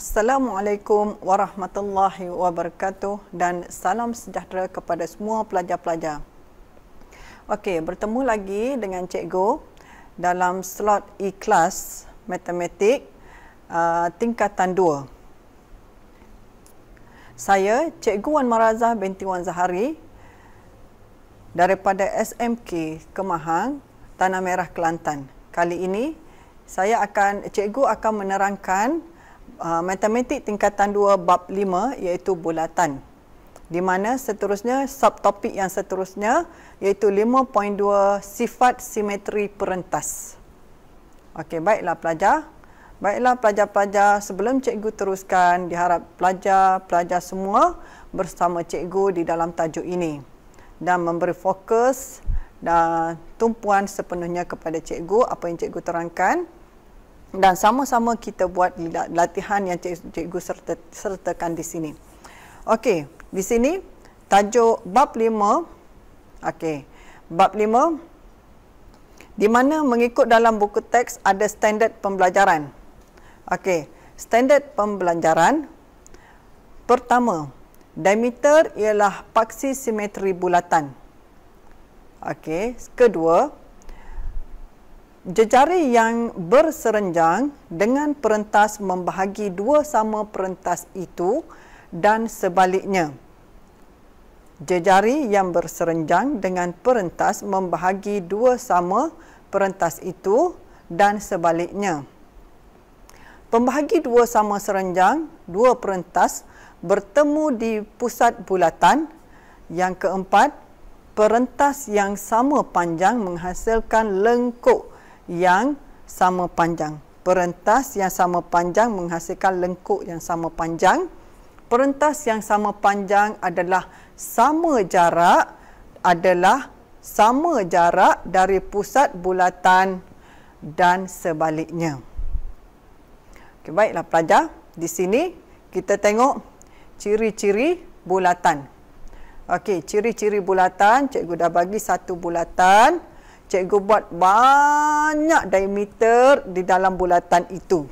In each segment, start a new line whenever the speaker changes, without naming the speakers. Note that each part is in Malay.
Assalamualaikum warahmatullahi wabarakatuh dan salam sejahtera kepada semua pelajar-pelajar. Okey, bertemu lagi dengan cikgu dalam slot e-class matematik uh, tingkatan 2. Saya cikgu Wan Marazah binti Wan Zahari daripada SMK Kemahang, Tanah Merah Kelantan. Kali ini saya akan cikgu akan menerangkan uh, ah, matematik tingkatan 2 bab 5 iaitu bulatan di mana seterusnya subtopik yang seterusnya iaitu 5.2 sifat simetri perentas okey baiklah pelajar baiklah pelajar-pelajar sebelum cikgu teruskan diharap pelajar-pelajar semua bersama cikgu di dalam tajuk ini dan memberi fokus dan tumpuan sepenuhnya kepada cikgu apa yang cikgu terangkan dan sama-sama kita buat latihan yang cikgu serta, sertakan di sini. Okey, di sini tajuk bab lima. Okey. Bab lima di mana mengikut dalam buku teks ada standard pembelajaran. Okey, standard pembelajaran pertama, diameter ialah paksi simetri bulatan. Okey, kedua, Jejaring yang berserenjang dengan perentas membahagi dua sama perentas itu dan sebaliknya. Jejaring yang berserenjang dengan perentas membahagi dua sama perentas itu dan sebaliknya. Pembahagi dua sama serenjang, dua perentas bertemu di pusat bulatan. Yang keempat, perentas yang sama panjang menghasilkan lengkuk yang sama panjang. Perentas yang sama panjang menghasilkan lengkuk yang sama panjang. Perentas yang sama panjang adalah sama jarak adalah sama jarak dari pusat bulatan dan sebaliknya. Okay, baiklah pelajar, di sini kita tengok ciri-ciri bulatan. Okey, ciri-ciri bulatan, cikgu dah bagi satu bulatan cikgu buat banyak diameter di dalam bulatan itu.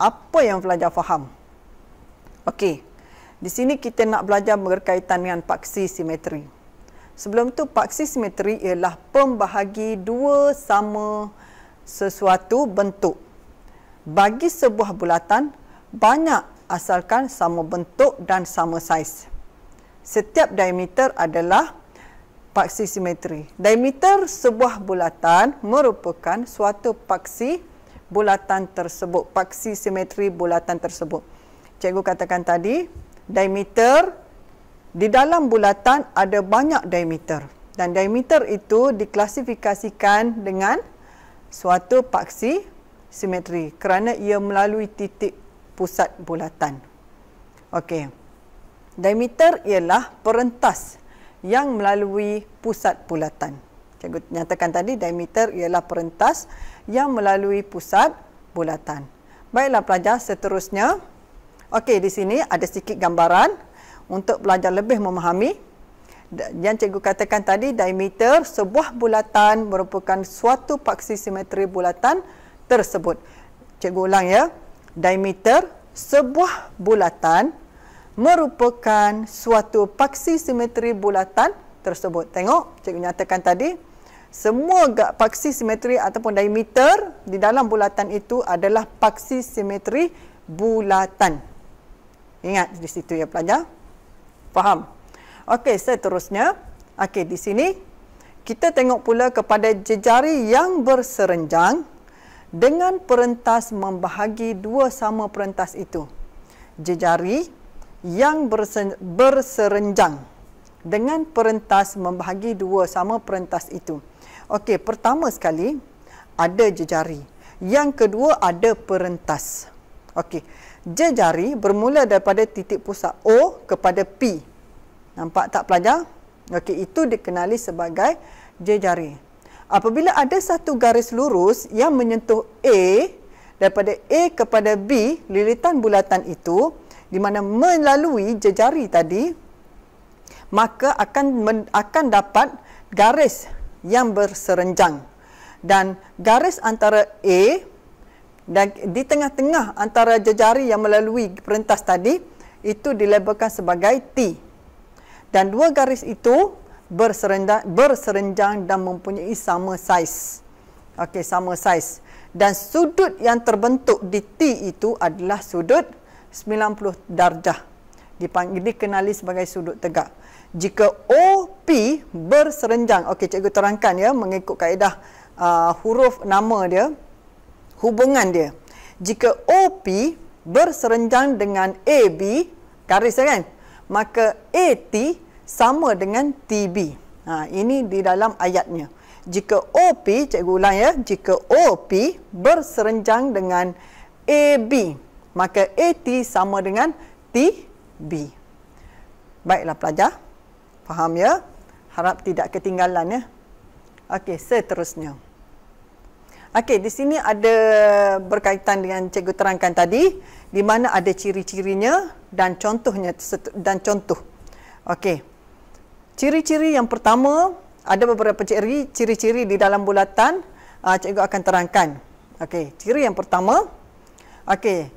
Apa yang pelajar faham? Okey. Di sini kita nak belajar berkaitan dengan paksi simetri. Sebelum tu paksi simetri ialah pembahagi dua sama sesuatu bentuk. Bagi sebuah bulatan, banyak asalkan sama bentuk dan sama saiz. Setiap diameter adalah paksi simetri. Diameter sebuah bulatan merupakan suatu paksi bulatan tersebut, paksi simetri bulatan tersebut. Cikgu katakan tadi, diameter di dalam bulatan ada banyak diameter dan diameter itu diklasifikasikan dengan suatu paksi simetri kerana ia melalui titik pusat bulatan. Okey. Diameter ialah perentas yang melalui pusat bulatan. Cikgu nyatakan tadi diameter ialah perentas yang melalui pusat bulatan. Baiklah pelajar seterusnya. Okey di sini ada sedikit gambaran untuk pelajar lebih memahami. Yang cikgu katakan tadi diameter sebuah bulatan merupakan suatu paksi simetri bulatan tersebut. Cikgu ulang ya. Diameter sebuah bulatan merupakan suatu paksi simetri bulatan tersebut. Tengok, cikgu nyatakan tadi, semua paksi simetri ataupun diameter di dalam bulatan itu adalah paksi simetri bulatan. Ingat di situ ya pelajar. Faham? Okey, seterusnya. Okey, di sini kita tengok pula kepada jejari yang berserenjang dengan perentas membahagi dua sama perentas itu. Jejari yang berserenjang dengan perentas membahagi dua sama perentas itu. Okey, pertama sekali ada jejari. Yang kedua ada perentas. Okey, jejari bermula daripada titik pusat O kepada P. Nampak tak pelajar? Okey, itu dikenali sebagai jejari. Apabila ada satu garis lurus yang menyentuh A daripada A kepada B, lilitan bulatan itu, di mana melalui jejari tadi maka akan men, akan dapat garis yang berserenjang dan garis antara A dan di tengah-tengah antara jejari yang melalui perentas tadi itu dilabelkan sebagai T dan dua garis itu berserenjang, berserenjang dan mempunyai sama saiz. Okey, sama saiz. Dan sudut yang terbentuk di T itu adalah sudut 90 darjah dipanggil dikenali sebagai sudut tegak. Jika OP berserenjang, okey cikgu terangkan ya mengikut kaedah uh, huruf nama dia, hubungan dia. Jika OP berserenjang dengan AB, garis kan? Maka AT sama dengan TB. Ha, ini di dalam ayatnya. Jika OP, cikgu ulang ya, jika OP berserenjang dengan AB, maka AT sama dengan TB. Baiklah pelajar, faham ya? Harap tidak ketinggalan ya. Okey, seterusnya. Okey, di sini ada berkaitan dengan cikgu terangkan tadi di mana ada ciri-cirinya dan contohnya dan contoh. Okey. Ciri-ciri yang pertama, ada beberapa ciri-ciri di dalam bulatan, ah, cikgu akan terangkan. Okey, ciri yang pertama. Okey,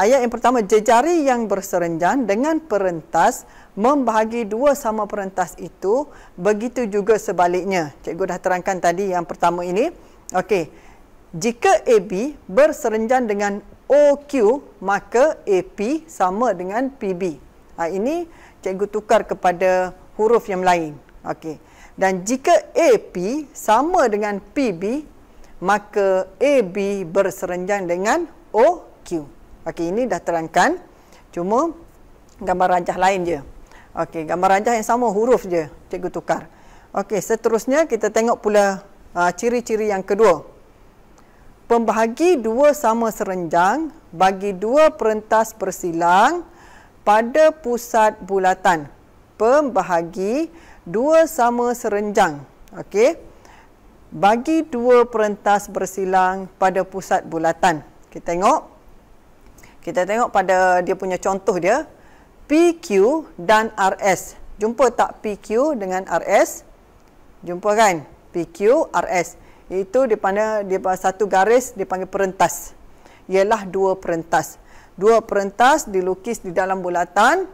ayat yang pertama jejari yang berserenjan dengan perentas membahagi dua sama perentas itu begitu juga sebaliknya cikgu dah terangkan tadi yang pertama ini okey jika AB berserenjan dengan OQ maka AP sama dengan PB ha, ini cikgu tukar kepada huruf yang lain okey dan jika AP sama dengan PB maka AB berserenjan dengan OQ Thank you. Okey, ini dah terangkan. Cuma gambar rajah lain je. Okey, gambar rajah yang sama huruf je cikgu tukar. Okey, seterusnya kita tengok pula ah, ciri-ciri yang kedua. Pembahagi dua sama serenjang bagi dua perentas bersilang pada pusat bulatan. Pembahagi dua sama serenjang. Okey. Bagi dua perentas bersilang pada pusat bulatan. Kita tengok. Kita tengok pada dia punya contoh dia PQ dan RS. Jumpa tak PQ dengan RS? Jumpa kan? PQ RS itu dipanggil dia satu garis dipanggil perentas. Ialah dua perentas. Dua perentas dilukis di dalam bulatan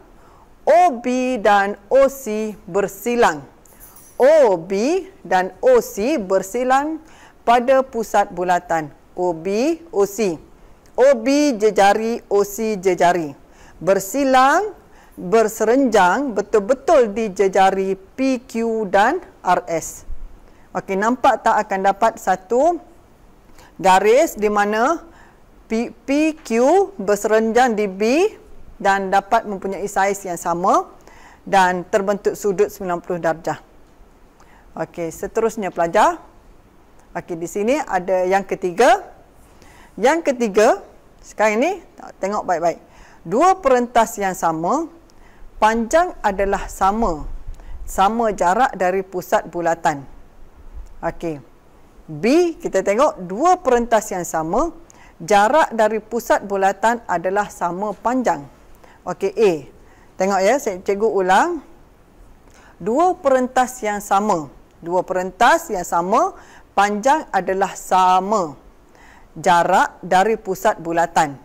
OB dan OC bersilang. OB dan OC bersilang pada pusat bulatan OB OC. OB jejari, OC jejari. Bersilang, berserenjang, betul-betul di jejari PQ dan RS. Okey, nampak tak akan dapat satu garis di mana P, PQ berserenjang di B dan dapat mempunyai saiz yang sama dan terbentuk sudut 90 darjah. Okey, seterusnya pelajar. Okey, di sini ada yang ketiga. Yang ketiga, sekarang ni tengok baik-baik. Dua perentas yang sama, panjang adalah sama. Sama jarak dari pusat bulatan. Okey. B, kita tengok dua perentas yang sama, jarak dari pusat bulatan adalah sama panjang. Okey, A. Tengok ya, cikgu ulang. Dua perentas yang sama, dua perentas yang sama, panjang adalah sama. Sama jarak dari pusat bulatan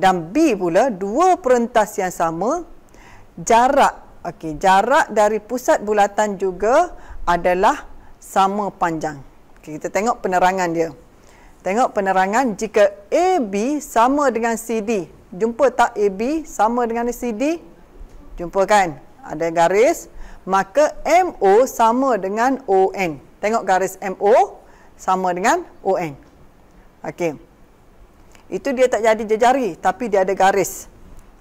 dan B pula dua perentas yang sama jarak okey jarak dari pusat bulatan juga adalah sama panjang. Okay, kita tengok penerangan dia. Tengok penerangan jika AB sama dengan CD. Jumpa tak AB sama dengan CD? Jumpa kan? Ada garis, maka MO sama dengan ON. Tengok garis MO sama dengan ON. Okey. Itu dia tak jadi jejari tapi dia ada garis.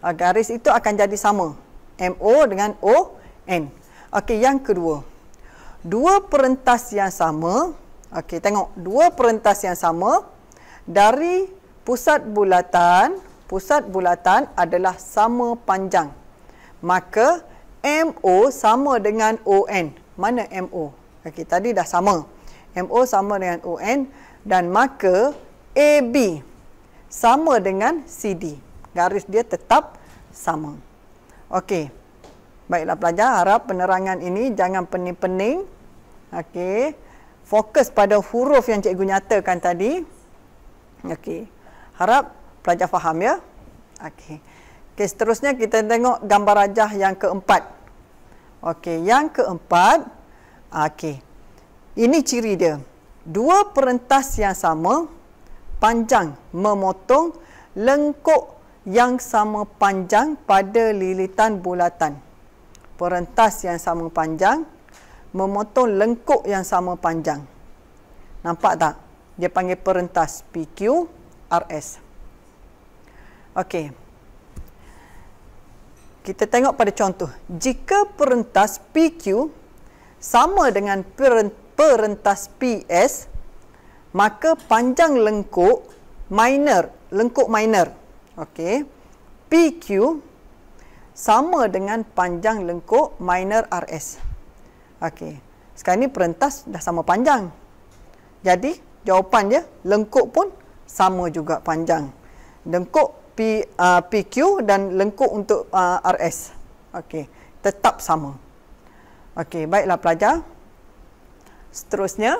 Uh, garis itu akan jadi sama. MO dengan ON. Okey, yang kedua. Dua perentas yang sama. Okey, tengok. Dua perentas yang sama dari pusat bulatan. Pusat bulatan adalah sama panjang. Maka MO sama dengan ON. Mana MO? Okey, tadi dah sama. MO sama dengan ON dan maka AB sama dengan CD. Garis dia tetap sama. Okey. Baiklah pelajar, harap penerangan ini jangan pening-pening. Okey. Fokus pada huruf yang cikgu nyatakan tadi. Okey. Harap pelajar faham ya. Okey. Okey, seterusnya kita tengok gambar rajah yang keempat. Okey, yang keempat. Okey. Ini ciri dia. Dua perentas yang sama panjang memotong lengkuk yang sama panjang pada lilitan bulatan. Perentas yang sama panjang memotong lengkuk yang sama panjang. Nampak tak? Dia panggil perentas PQ RS. Okey. Kita tengok pada contoh. Jika perentas PQ sama dengan perentas PS, maka panjang lengkuk minor, lengkuk minor, okay, PQ sama dengan panjang lengkuk minor RS. Okay, sekarang ni perentas dah sama panjang. Jadi, jawapan dia, lengkuk pun sama juga panjang. Lengkuk P, uh, PQ dan lengkuk untuk uh, RS. Okey, tetap sama. Okey, baiklah pelajar. Seterusnya,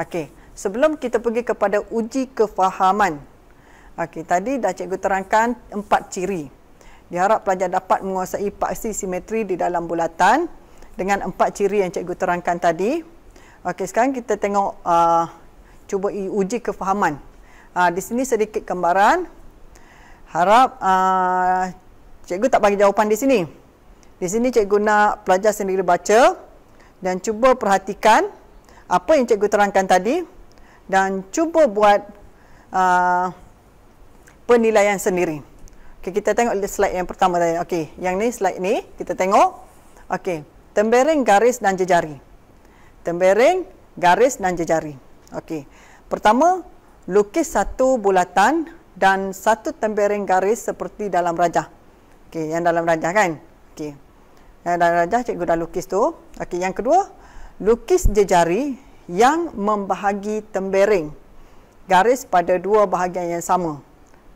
okey sebelum kita pergi kepada uji kefahaman. Okey, tadi dah cikgu terangkan empat ciri. Diharap pelajar dapat menguasai paksi simetri di dalam bulatan dengan empat ciri yang cikgu terangkan tadi. Okey, sekarang kita tengok uh, cuba uji kefahaman. Uh, di sini sedikit gambaran. Harap uh, cikgu tak bagi jawapan di sini. Di sini cikgu nak pelajar sendiri baca dan cuba perhatikan apa yang cikgu terangkan tadi dan cuba buat uh, penilaian sendiri. Okay, kita tengok slide yang pertama tadi. Okey, yang ni slide ni kita tengok. Okay, tembering garis dan jejari. Tembering garis dan jejari. Okay, Pertama, lukis satu bulatan dan satu tembering garis seperti dalam rajah. Okay, yang dalam rajah kan? Okay, Yang dalam rajah cikgu dah lukis tu. Okay, yang kedua, lukis jejari yang membahagi tembering garis pada dua bahagian yang sama.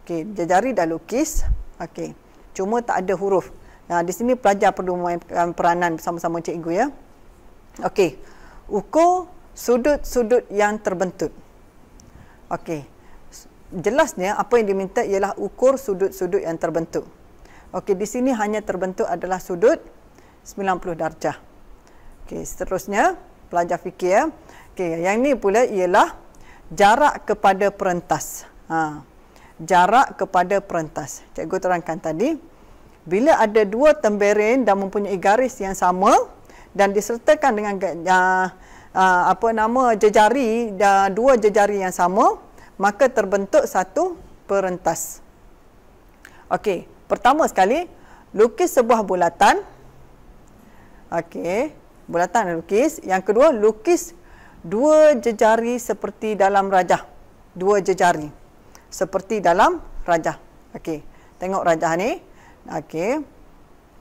Okey, jejari dah lukis. Okey. Cuma tak ada huruf. Nah, di sini pelajar perlu memainkan peranan bersama sama cikgu ya. Okey. Ukur sudut-sudut yang terbentuk. Okey. Jelasnya apa yang diminta ialah ukur sudut-sudut yang terbentuk. Okey, di sini hanya terbentuk adalah sudut 90 darjah. Okey, seterusnya pelajar fikir ya. Okey, yang ni pula ialah jarak kepada perentas. Ha. Jarak kepada perentas. Cikgu terangkan tadi, bila ada dua temberin dan mempunyai garis yang sama dan disertakan dengan uh, uh, apa nama jejari dan ya, uh, dua jejari yang sama, maka terbentuk satu perentas. Okey, pertama sekali lukis sebuah bulatan. Okey, bulatan lukis. Yang kedua, lukis dua jejari seperti dalam rajah. Dua jejari seperti dalam rajah. Okey, tengok rajah ni. Okey.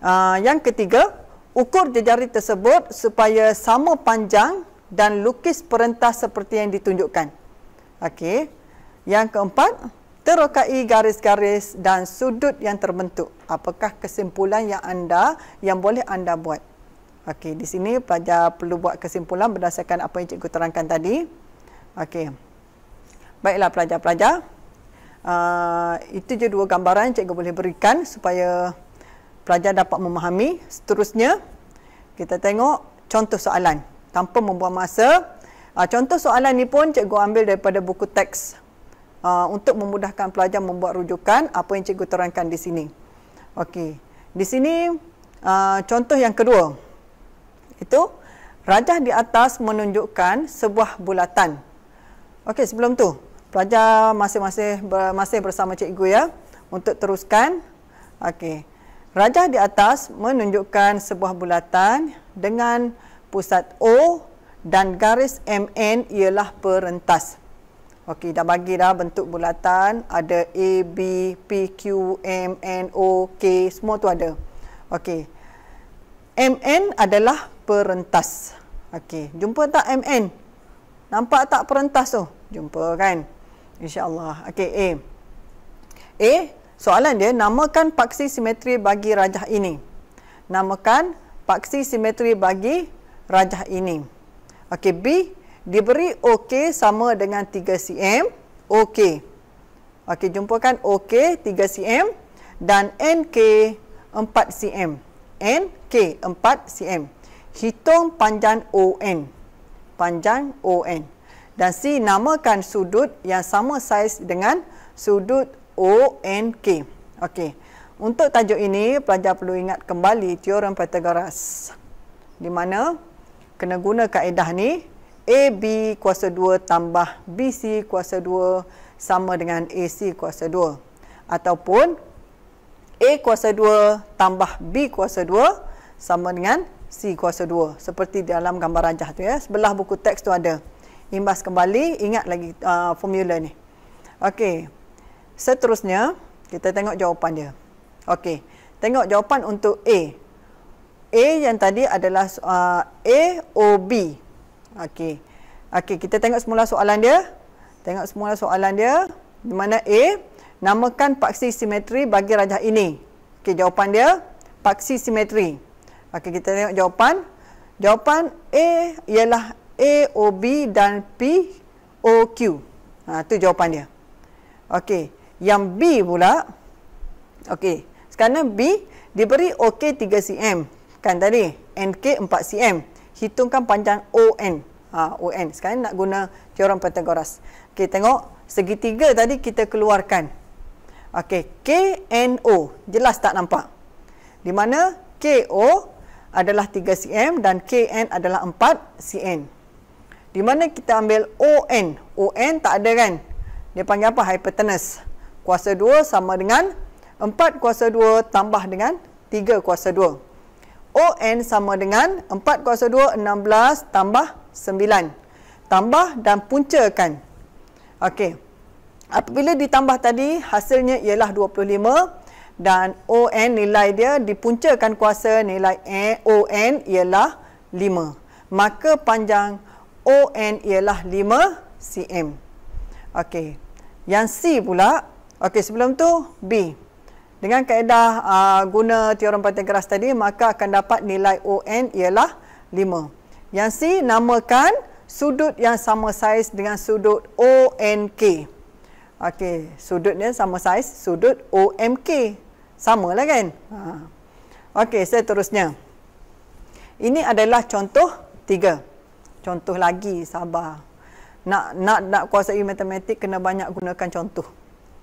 Uh, yang ketiga, ukur jejari tersebut supaya sama panjang dan lukis perintah seperti yang ditunjukkan. Okey. Yang keempat, terokai garis-garis dan sudut yang terbentuk. Apakah kesimpulan yang anda yang boleh anda buat? Okey, di sini pelajar perlu buat kesimpulan berdasarkan apa yang cikgu terangkan tadi. Okey. Baiklah pelajar-pelajar. Uh, itu je dua gambaran cikgu boleh berikan supaya pelajar dapat memahami. Seterusnya, kita tengok contoh soalan. Tanpa membuang masa, uh, contoh soalan ni pun cikgu ambil daripada buku teks uh, untuk memudahkan pelajar membuat rujukan apa yang cikgu terangkan di sini. Okey. Di sini, uh, contoh yang kedua. Okey itu rajah di atas menunjukkan sebuah bulatan. Okey, sebelum tu, pelajar masih-masih masih bersama cikgu ya untuk teruskan. Okey. Rajah di atas menunjukkan sebuah bulatan dengan pusat O dan garis MN ialah perentas. Okey, dah bagi dah bentuk bulatan, ada A, B, P, Q, M, N, O, K, semua tu ada. Okey. MN adalah perentas. Okey, jumpa tak MN? Nampak tak perentas tu? Jumpa kan? InsyaAllah. Okey, A. A, soalan dia, namakan paksi simetri bagi rajah ini. Namakan paksi simetri bagi rajah ini. Okey, B, diberi OK sama dengan 3cm. OK. Okey, jumpa kan? OK, 3cm. Dan NK, 4cm. NK, 4 4cm hitung panjang ON. Panjang ON. Dan C, namakan sudut yang sama saiz dengan sudut ONK. Okey. Untuk tajuk ini, pelajar perlu ingat kembali teorem Pythagoras. Di mana kena guna kaedah ni AB kuasa 2 tambah BC kuasa 2 sama dengan AC kuasa 2. Ataupun A kuasa 2 tambah B kuasa 2 sama dengan si kuasa 2 seperti di dalam gambar rajah tu ya sebelah buku teks tu ada imbas kembali ingat lagi uh, formula ni okey seterusnya kita tengok jawapan dia okey tengok jawapan untuk A A yang tadi adalah uh, A O B okey okey kita tengok semula soalan dia tengok semula soalan dia di mana A namakan paksi simetri bagi rajah ini okey jawapan dia paksi simetri Okey, kita tengok jawapan. Jawapan A ialah A, O, B dan P, O, Q. Ha, tu jawapan dia. Okey, yang B pula. Okey, sekarang B diberi OK 3 cm. Kan tadi, NK 4 cm. Hitungkan panjang ON. Ha, ON. Sekarang nak guna teorem Pythagoras. Okey, tengok. Segitiga tadi kita keluarkan. Okey, K, N, O. Jelas tak nampak? Di mana K, O, adalah 3 cm dan kn adalah 4 cm. Di mana kita ambil on. On tak ada kan? Dia panggil apa? Hypotenuse. Kuasa 2 sama dengan 4 kuasa 2 tambah dengan 3 kuasa 2. on sama dengan 4 kuasa 2 16 tambah 9. Tambah dan puncakan. Okey. Apabila ditambah tadi, hasilnya ialah 25 cm dan ON nilai dia dipuncakan kuasa nilai ON ialah 5. Maka panjang ON ialah 5 cm. Okey. Yang C pula, okey sebelum tu B. Dengan kaedah uh, guna teorem Pythagoras tadi maka akan dapat nilai ON ialah 5. Yang C namakan sudut yang sama saiz dengan sudut ONK. Okey, sudutnya sama saiz sudut OMK sama lah kan? Ha. Okey, seterusnya. Ini adalah contoh tiga. Contoh lagi, sabar. Nak nak nak kuasai matematik, kena banyak gunakan contoh.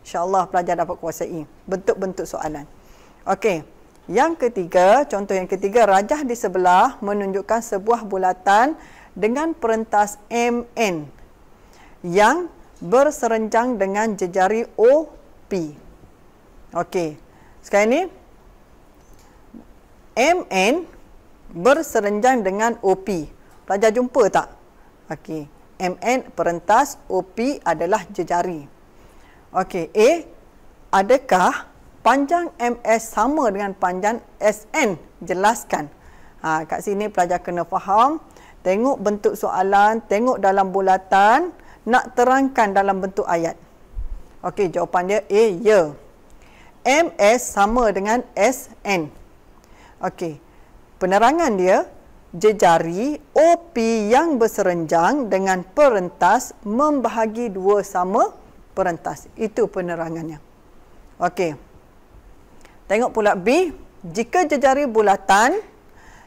InsyaAllah pelajar dapat kuasai. Bentuk-bentuk soalan. Okey, yang ketiga, contoh yang ketiga, rajah di sebelah menunjukkan sebuah bulatan dengan perentas MN yang berserenjang dengan jejari OP. Okey, sekarang ni MN berserenjang dengan OP. Pelajar jumpa tak? Okey. MN perentas OP adalah jejari. Okey, A adakah panjang MS sama dengan panjang SN? Jelaskan. Ha, kat sini pelajar kena faham. Tengok bentuk soalan, tengok dalam bulatan, nak terangkan dalam bentuk ayat. Okey, jawapan dia A, ya. Yeah. MS sama dengan SN. Okey. Penerangan dia jejari OP yang berserenjang dengan perentas membahagi dua sama perentas. Itu penerangannya. Okey. Tengok pula B. Jika jejari bulatan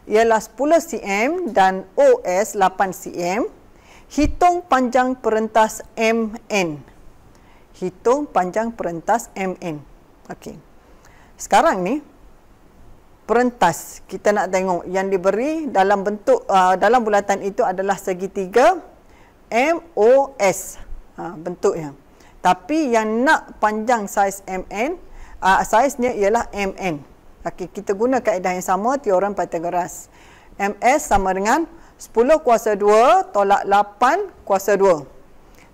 ialah 10 cm dan OS 8 cm, hitung panjang perentas MN. Hitung panjang perentas MN. Okey. Sekarang ni perentas kita nak tengok yang diberi dalam bentuk uh, dalam bulatan itu adalah segitiga MOS. Ha, bentuknya. Tapi yang nak panjang saiz MN, uh, saiznya ialah MN. Okey, kita guna kaedah yang sama teorem Pythagoras. MS sama dengan 10 kuasa 2 tolak 8 kuasa 2.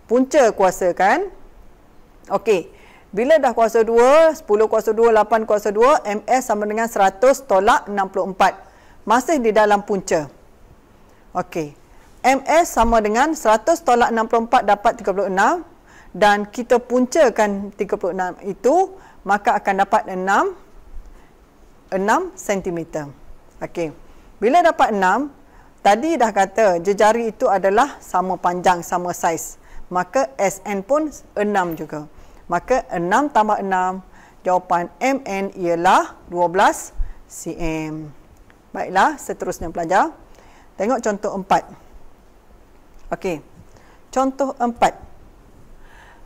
Punca kuasa kan? Okey. Bila dah kuasa 2, 10 kuasa 2, 8 kuasa 2, MS sama dengan 100 tolak 64. Masih di dalam punca. Okey. MS sama dengan 100 tolak 64 dapat 36 dan kita puncakan 36 itu maka akan dapat 6 6 cm. Okey. Bila dapat 6, tadi dah kata jejari itu adalah sama panjang, sama saiz. Maka SN pun 6 juga. Maka 6 tambah 6, jawapan MN ialah 12 cm. Baiklah, seterusnya pelajar. Tengok contoh 4. Okey, contoh 4.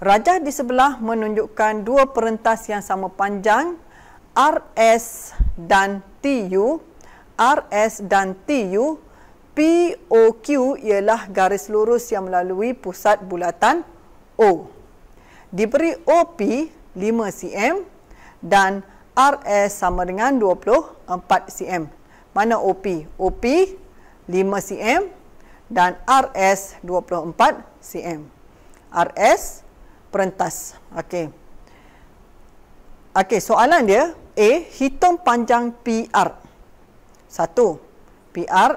Rajah di sebelah menunjukkan dua perentas yang sama panjang, RS dan TU. RS dan TU, POQ ialah garis lurus yang melalui pusat bulatan O. O diberi OP 5 cm dan RS sama dengan 24 cm. Mana OP? OP 5 cm dan RS 24 cm. RS perentas. Okey. Okey, soalan dia A hitung panjang PR. Satu, PR.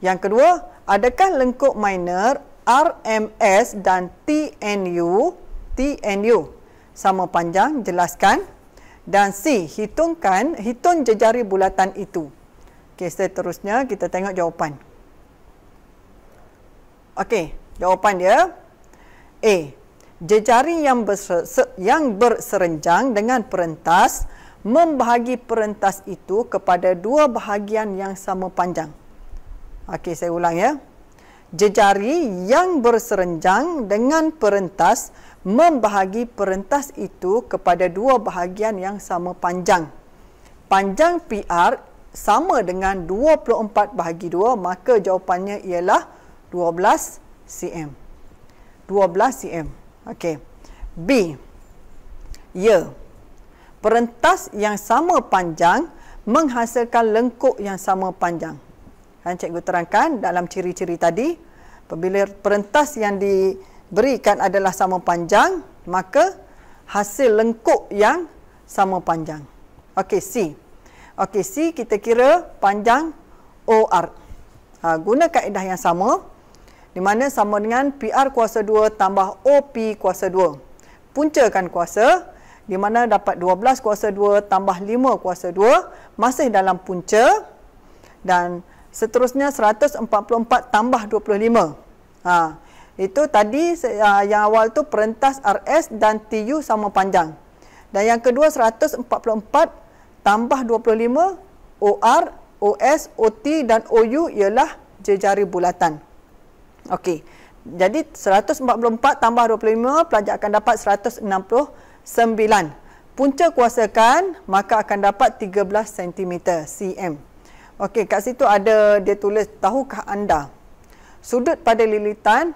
Yang kedua, adakah lengkuk minor RMS dan TNU t and u Sama panjang, jelaskan. Dan C, hitungkan, hitung jejari bulatan itu. Okey, seterusnya kita tengok jawapan. Okey, jawapan dia. A, jejari yang, berser, yang berserenjang dengan perentas membahagi perentas itu kepada dua bahagian yang sama panjang. Okey, saya ulang ya. Jejari yang berserenjang dengan perentas membahagi perentas itu kepada dua bahagian yang sama panjang. Panjang PR sama dengan 24 bahagi 2, maka jawapannya ialah 12 cm. 12 cm. Okey. B. Ya. Perentas yang sama panjang menghasilkan lengkuk yang sama panjang. Kan cikgu terangkan dalam ciri-ciri tadi, apabila perentas yang di berikan adalah sama panjang, maka hasil lengkuk yang sama panjang. Okey, C. Okey, C kita kira panjang OR. Ha, guna kaedah yang sama, di mana sama dengan PR kuasa 2 tambah OP kuasa 2. Puncakan kuasa, di mana dapat 12 kuasa 2 tambah 5 kuasa 2, masih dalam punca. Dan seterusnya 144 tambah 25. Haa. Itu tadi uh, yang awal tu perentas RS dan TU sama panjang. Dan yang kedua 144 tambah 25 OR, OS, OT dan OU ialah jejari bulatan. Okey. Jadi 144 tambah 25 pelajar akan dapat 169. Punca kuasakan maka akan dapat 13 cm cm. Okey, kat situ ada dia tulis tahukah anda sudut pada lilitan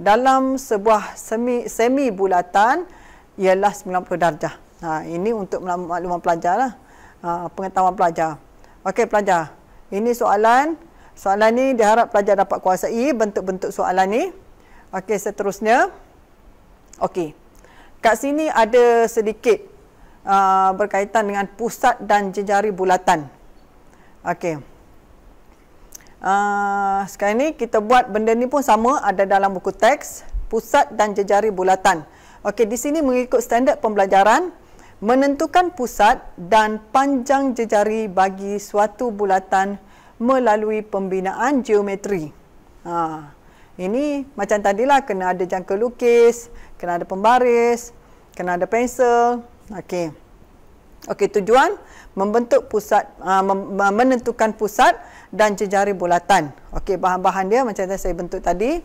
dalam sebuah semi, semi bulatan ialah 90 darjah. Ha, ini untuk makluman pelajar lah. Ha, pengetahuan pelajar. Okey pelajar, ini soalan. Soalan ni diharap pelajar dapat kuasai bentuk-bentuk soalan ni. Okey seterusnya. Okey. Kat sini ada sedikit uh, berkaitan dengan pusat dan jejari bulatan. Okey uh, sekarang ni kita buat benda ni pun sama ada dalam buku teks pusat dan jejari bulatan. Okey di sini mengikut standard pembelajaran menentukan pusat dan panjang jejari bagi suatu bulatan melalui pembinaan geometri. Ha, ini macam tadilah kena ada jangka lukis, kena ada pembaris, kena ada pensel. Okey. Okey, tujuan membentuk pusat uh, menentukan pusat dan jejari bulatan. Okey, bahan-bahan dia macam yang saya bentuk tadi.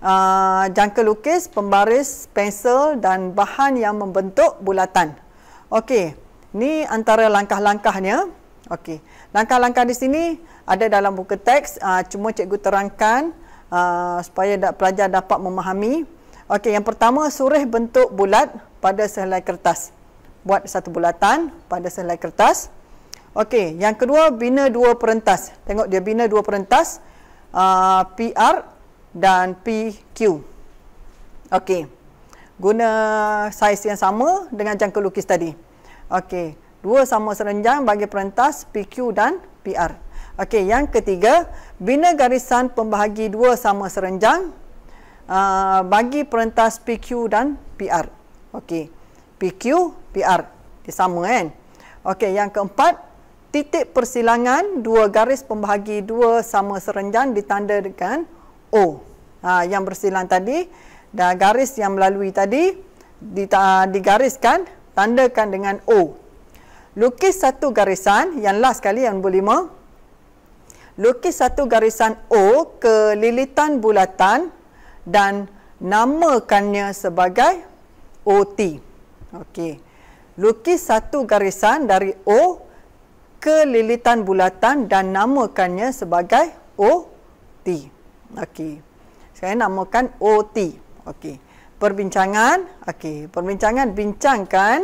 Uh, jangka lukis, pembaris, pensel dan bahan yang membentuk bulatan. Okey, ni antara langkah-langkahnya. Okey. Langkah-langkah di sini ada dalam buku teks, uh, cuma cikgu terangkan uh, supaya da- pelajar dapat memahami. Okey, yang pertama, surih bentuk bulat pada sehelai kertas buat satu bulatan pada selai kertas. Okey, yang kedua bina dua perentas. Tengok dia bina dua perentas uh, PR dan PQ. Okey. Guna saiz yang sama dengan jangka lukis tadi. Okey, dua sama serenjang bagi perentas PQ dan PR. Okey, yang ketiga, bina garisan pembahagi dua sama serenjang uh, bagi perentas PQ dan PR. Okey. PQ, PR. Dia sama kan? Okey, yang keempat, titik persilangan dua garis pembahagi dua sama serenjang ditanda dengan O. Ha, yang bersilang tadi dan garis yang melalui tadi digariskan, tandakan dengan O. Lukis satu garisan, yang last sekali yang nombor lima. Lukis satu garisan O ke lilitan bulatan dan namakannya sebagai OT. Okey. Lukis satu garisan dari O ke lilitan bulatan dan namakannya sebagai OT. Okey. Saya namakan OT. Okey. Perbincangan, okey. Perbincangan bincangkan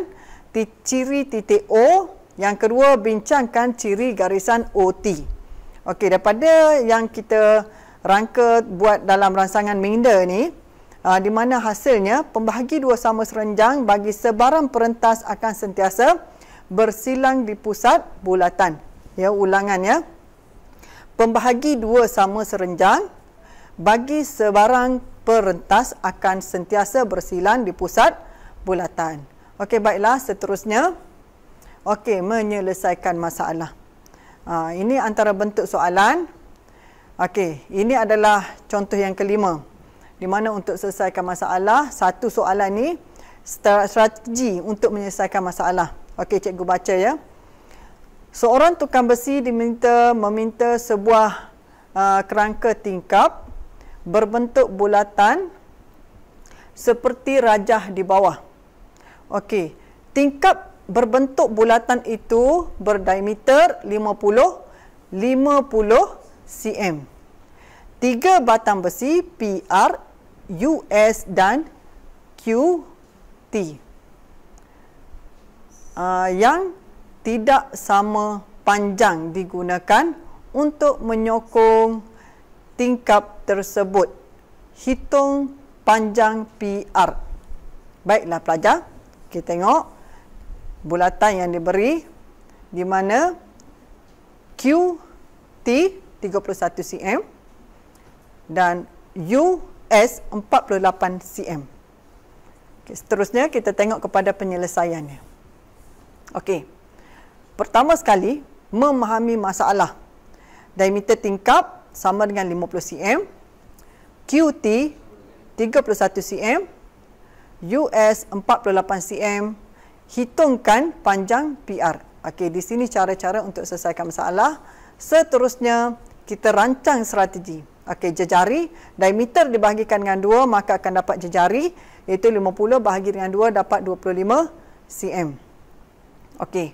ciri titik O. Yang kedua, bincangkan ciri garisan OT. Okey, daripada yang kita rangka buat dalam rangsangan minda ni, Ah, di mana hasilnya pembahagi dua sama serenjang bagi sebarang perentas akan sentiasa bersilang di pusat bulatan. Ya, ulangan ya. Pembahagi dua sama serenjang bagi sebarang perentas akan sentiasa bersilang di pusat bulatan. Okey, baiklah seterusnya. Okey, menyelesaikan masalah. Ha, ini antara bentuk soalan. Okey, ini adalah contoh yang kelima di mana untuk selesaikan masalah satu soalan ni strategi untuk menyelesaikan masalah. Okey cikgu baca ya. Seorang tukang besi diminta meminta sebuah uh, kerangka tingkap berbentuk bulatan seperti rajah di bawah. Okey, tingkap berbentuk bulatan itu berdiameter 50 50 cm. Tiga batang besi PR US dan QT uh, ah, yang tidak sama panjang digunakan untuk menyokong tingkap tersebut. Hitung panjang PR. Baiklah pelajar, kita tengok bulatan yang diberi di mana QT 31 cm dan U S 48 cm. Okay, seterusnya kita tengok kepada penyelesaiannya. Okey. Pertama sekali memahami masalah. Diameter tingkap sama dengan 50 cm, QT 31 cm, US 48 cm, hitungkan panjang PR. Okey, di sini cara-cara untuk selesaikan masalah. Seterusnya kita rancang strategi okay, jejari. Diameter dibahagikan dengan 2 maka akan dapat jejari iaitu 50 bahagi dengan 2 dapat 25 cm. Okey.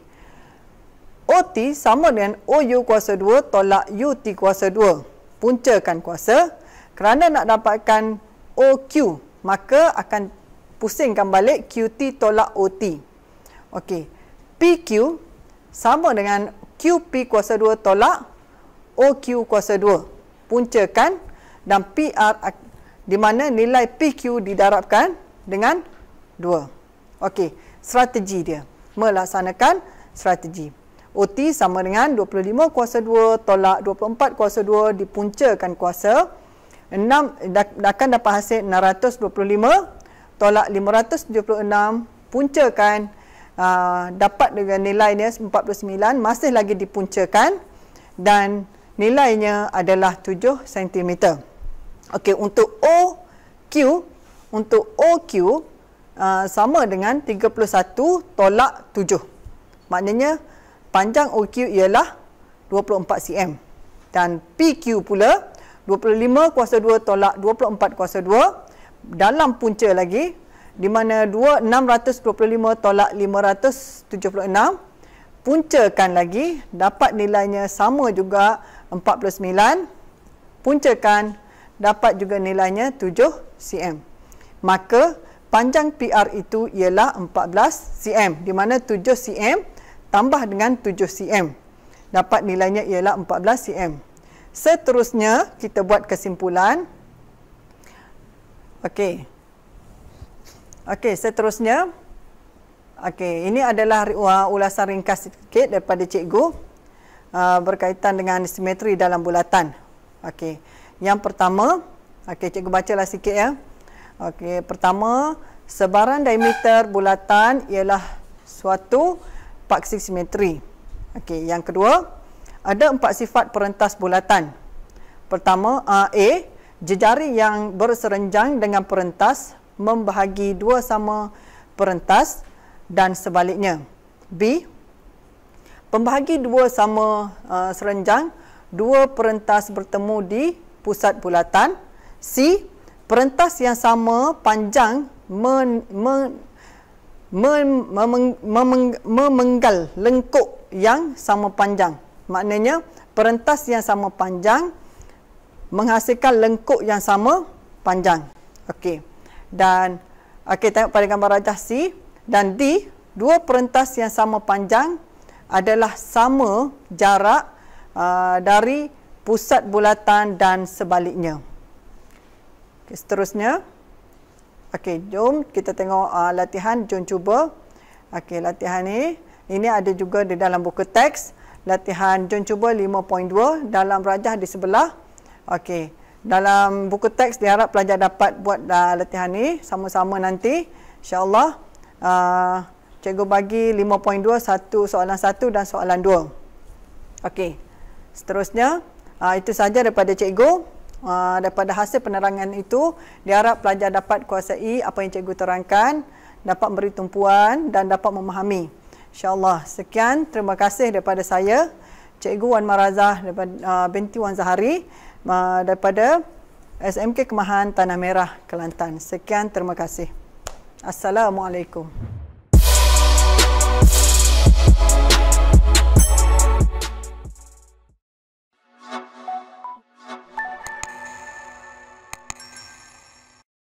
OT sama dengan OU kuasa 2 tolak UT kuasa 2. Puncakan kuasa. Kerana nak dapatkan OQ, maka akan pusingkan balik QT tolak OT. Okey. PQ sama dengan QP kuasa 2 tolak OQ kuasa dipuncakan dan PR di mana nilai PQ didarabkan dengan 2. Okey, strategi dia. Melaksanakan strategi. OT sama dengan 25 kuasa 2 tolak 24 kuasa 2 dipuncakan kuasa 6 akan dapat hasil 625 tolak 576 puncakan uh, dapat dengan nilai nilainya 49 masih lagi dipuncakan dan nilainya adalah 7 cm. Okey, untuk OQ, untuk OQ uh, sama dengan 31 tolak 7. Maknanya panjang OQ ialah 24 cm. Dan PQ pula 25 kuasa 2 tolak 24 kuasa 2 dalam punca lagi di mana 2625 tolak 576 puncakan lagi dapat nilainya sama juga 49 puncakan dapat juga nilainya 7 cm maka panjang PR itu ialah 14 cm di mana 7 cm tambah dengan 7 cm dapat nilainya ialah 14 cm seterusnya kita buat kesimpulan okey okey seterusnya okey ini adalah ulasan ringkas sikit daripada cikgu Uh, berkaitan dengan simetri dalam bulatan. Okey. Yang pertama, okey cikgu bacalah sikit ya. Okey, pertama, sebaran diameter bulatan ialah suatu paksi simetri. Okey, yang kedua, ada empat sifat perentas bulatan. Pertama, A, jejari yang berserenjang dengan perentas membahagi dua sama perentas dan sebaliknya. B, pembahagi dua sama uh, serenjang, dua perentas bertemu di pusat bulatan. C. Perentas yang sama panjang men, men, men, memeng, memenggal lengkuk yang sama panjang. Maknanya perentas yang sama panjang menghasilkan lengkuk yang sama panjang. Okey. Dan okey tengok pada gambar rajah C dan D, dua perentas yang sama panjang adalah sama jarak uh, dari pusat bulatan dan sebaliknya. Okay, seterusnya, okay, jom kita tengok uh, latihan, jom cuba. Okay, latihan ni, ini ada juga di dalam buku teks. Latihan jom cuba 5.2 dalam rajah di sebelah. Okay. Dalam buku teks, diharap pelajar dapat buat uh, latihan ni sama-sama nanti. InsyaAllah. Uh, Cikgu bagi 5.2, satu soalan satu dan soalan dua, Okey. Seterusnya, uh, itu saja daripada cikgu. Uh, daripada hasil penerangan itu, diharap pelajar dapat kuasai apa yang cikgu terangkan, dapat beri tumpuan dan dapat memahami. InsyaAllah. Sekian. Terima kasih daripada saya, Cikgu Wan Marazah daripada, uh, binti Wan Zahari uh, daripada SMK Kemahan Tanah Merah, Kelantan. Sekian. Terima kasih. Assalamualaikum.